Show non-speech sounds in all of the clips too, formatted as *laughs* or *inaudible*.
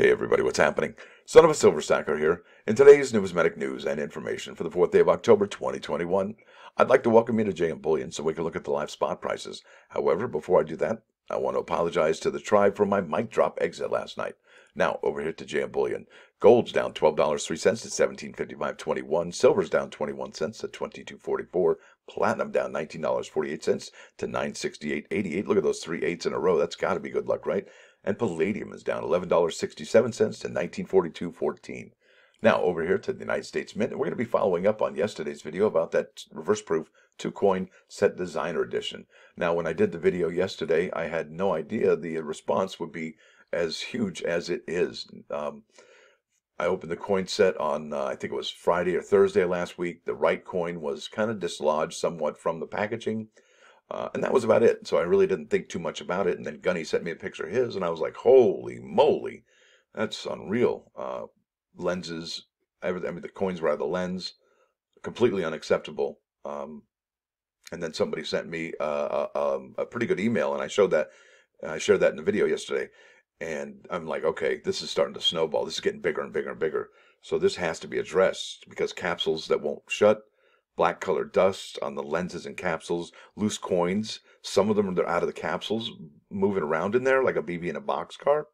Hey everybody, what's happening? Son of a Silver stacker here. In today's Numismatic News and Information for the 4th day of October 2021, I'd like to welcome you to JM Bullion so we can look at the live spot prices. However, before I do that, I want to apologize to the tribe for my mic drop exit last night. Now, over here to JM Bullion. Gold's down $12.03 to $17.55.21. Silver's down 21 cents to 22.44. Platinum down $19.48 to 968.88. Look at those three eights in a row. That's got to be good luck, right? and palladium is down $11.67 to 1942.14. Now over here to the United States Mint, we're going to be following up on yesterday's video about that reverse proof two coin set designer edition. Now when I did the video yesterday, I had no idea the response would be as huge as it is. Um, I opened the coin set on, uh, I think it was Friday or Thursday last week. The right coin was kind of dislodged somewhat from the packaging. Uh, and that was about it. So I really didn't think too much about it. And then Gunny sent me a picture of his, and I was like, holy moly, that's unreal. Uh, lenses, everything, I mean, the coins were out of the lens, completely unacceptable. Um, and then somebody sent me uh, a, um, a, pretty good email, and I showed that, I shared that in the video yesterday. And I'm like, okay, this is starting to snowball. This is getting bigger and bigger and bigger. So this has to be addressed because capsules that won't shut, black colored dust on the lenses and capsules, loose coins. Some of them are out of the capsules, moving around in there like a BB in a box car.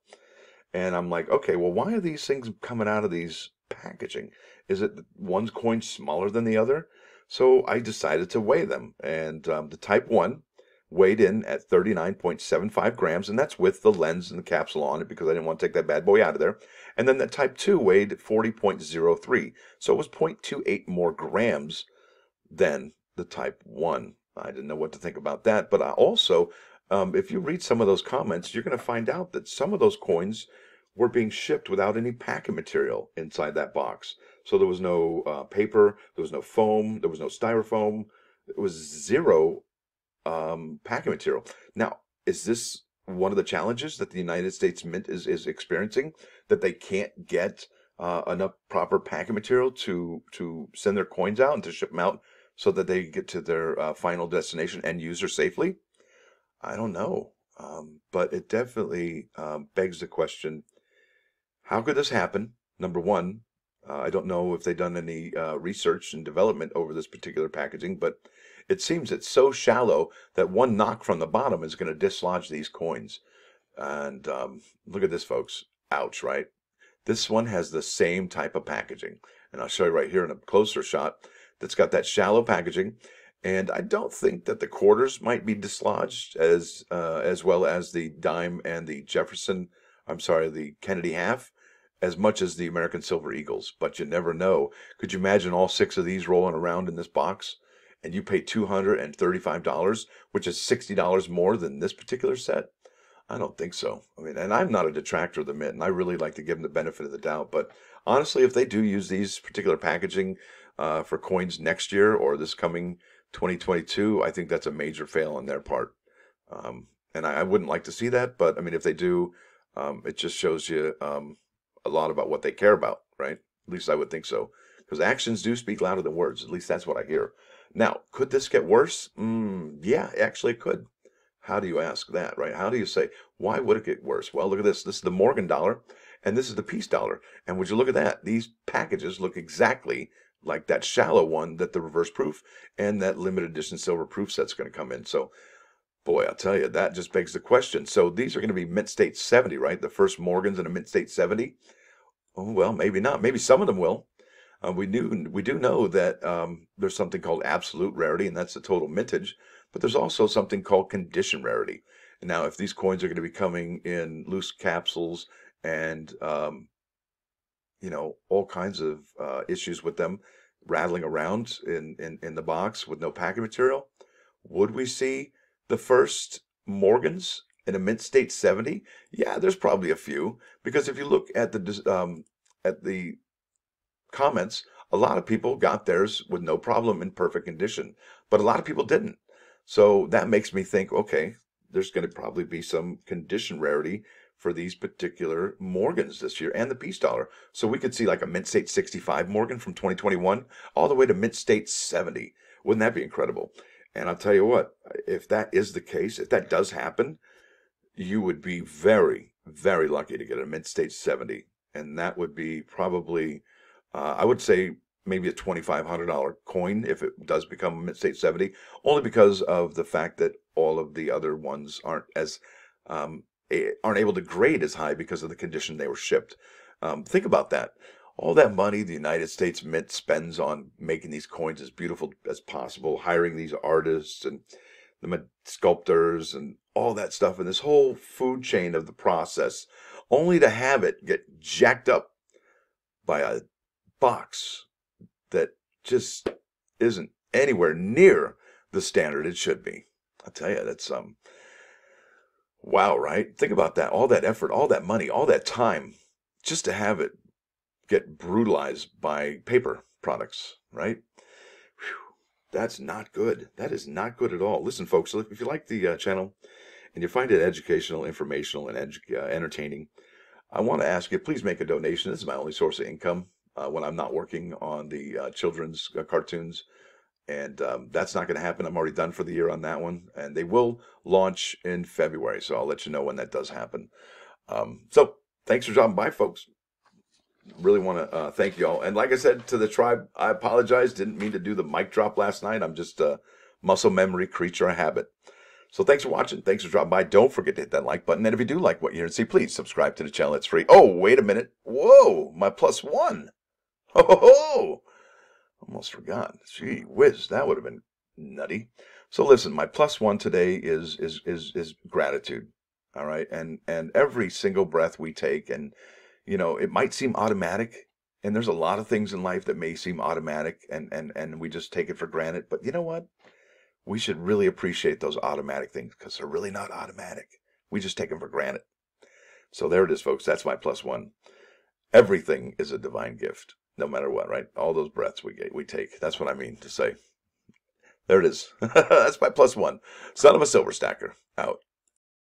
And I'm like, okay, well, why are these things coming out of these packaging? Is it one's coin smaller than the other? So I decided to weigh them. And um, the type 1 weighed in at 39.75 grams, and that's with the lens and the capsule on it because I didn't want to take that bad boy out of there. And then the type 2 weighed 40.03, so it was 0.28 more grams than the type 1. I didn't know what to think about that. But I also, um, if you read some of those comments, you're going to find out that some of those coins were being shipped without any packing material inside that box. So there was no uh, paper, there was no foam, there was no styrofoam. It was zero um, packing material. Now, is this one of the challenges that the United States Mint is, is experiencing? That they can't get uh, enough proper packing material to, to send their coins out and to ship them out so that they get to their uh, final destination and user safely? I don't know. Um, but it definitely um, begs the question how could this happen? Number one, uh, I don't know if they've done any uh, research and development over this particular packaging, but it seems it's so shallow that one knock from the bottom is going to dislodge these coins. And um, look at this, folks. Ouch, right? This one has the same type of packaging. And I'll show you right here in a closer shot that's got that shallow packaging. And I don't think that the quarters might be dislodged as uh, as well as the dime and the Jefferson, I'm sorry, the Kennedy half, as much as the American Silver Eagles. But you never know. Could you imagine all six of these rolling around in this box? and you pay $235, which is $60 more than this particular set? I don't think so. I mean, and I'm not a detractor of the mint, and I really like to give them the benefit of the doubt. But honestly, if they do use these particular packaging uh, for coins next year or this coming 2022, I think that's a major fail on their part. Um, and I, I, wouldn't like to see that, but I mean, if they do, um, it just shows you um, a lot about what they care about, right? At least I would think so. Because actions do speak louder than words. At least that's what I hear. Now, could this get worse? Mm, yeah, actually, it could. How do you ask that, right? How do you say, why would it get worse? Well, look at this. This is the Morgan dollar, and this is the peace dollar. And would you look at that? These packages look exactly like that shallow one that the reverse proof and that limited edition silver proof set's going to come in. So, boy, I'll tell you, that just begs the question. So these are going to be mint state 70, right? The first Morgans in a mint state 70. Oh, well, maybe not. Maybe some of them will. Uh, we knew we do know that um, there's something called absolute rarity, and that's the total mintage. But there's also something called condition rarity. Now, if these coins are going to be coming in loose capsules and um, you know all kinds of uh, issues with them rattling around in, in in the box with no packing material. Would we see the first Morgans in a mint state 70? Yeah, there's probably a few because if you look at the um, at the comments, a lot of people got theirs with no problem in perfect condition, but a lot of people didn't. So that makes me think, okay, there's going to probably be some condition rarity for these particular Morgans this year and the peace dollar. So we could see like a mint state 65 Morgan from 2021 all the way to mint state 70. Wouldn't that be incredible? And I'll tell you what, if that is the case, if that does happen, you would be very, very lucky to get a mint state 70. And that would be probably, uh, I would say, maybe a $2,500 coin if it does become a mint state 70, only because of the fact that all of the other ones aren't as um, aren't able to grade as high because of the condition they were shipped. Um, think about that. All that money the United States Mint spends on making these coins as beautiful as possible, hiring these artists and the sculptors and all that stuff, and this whole food chain of the process, only to have it get jacked up by a box that just isn't anywhere near the standard it should be. I tell you, that's um, wow, right? Think about that. All that effort, all that money, all that time, just to have it get brutalized by paper products, right? Whew, that's not good. That is not good at all. Listen, folks, if you like the uh, channel and you find it educational, informational, and edu- uh, entertaining, I want to ask you please make a donation. This is my only source of income uh, when I'm not working on the uh, children's uh, cartoons and um, that's not going to happen. I'm already done for the year on that one, and they will launch in February. So I'll let you know when that does happen. Um, so thanks for dropping by, folks. Really want to uh, thank you all. And like I said to the tribe, I apologize. Didn't mean to do the mic drop last night. I'm just a muscle memory creature, a habit. So thanks for watching. Thanks for dropping by. Don't forget to hit that like button. And if you do like what you hear and see, please subscribe to the channel. It's free. Oh, wait a minute. Whoa, my plus one. Oh, *laughs* ho, ho. Almost forgot. Gee whiz, that would have been nutty. So listen, my plus one today is is is is gratitude. All right. And and every single breath we take, and you know, it might seem automatic, and there's a lot of things in life that may seem automatic and and and we just take it for granted. But you know what? We should really appreciate those automatic things because they're really not automatic. We just take them for granted. So there it is, folks. That's my plus one. Everything is a divine gift no matter what, right? All those breaths we get, we take. That's what I mean to say. There it is. *laughs* That's my plus one. Son of a silver stacker out.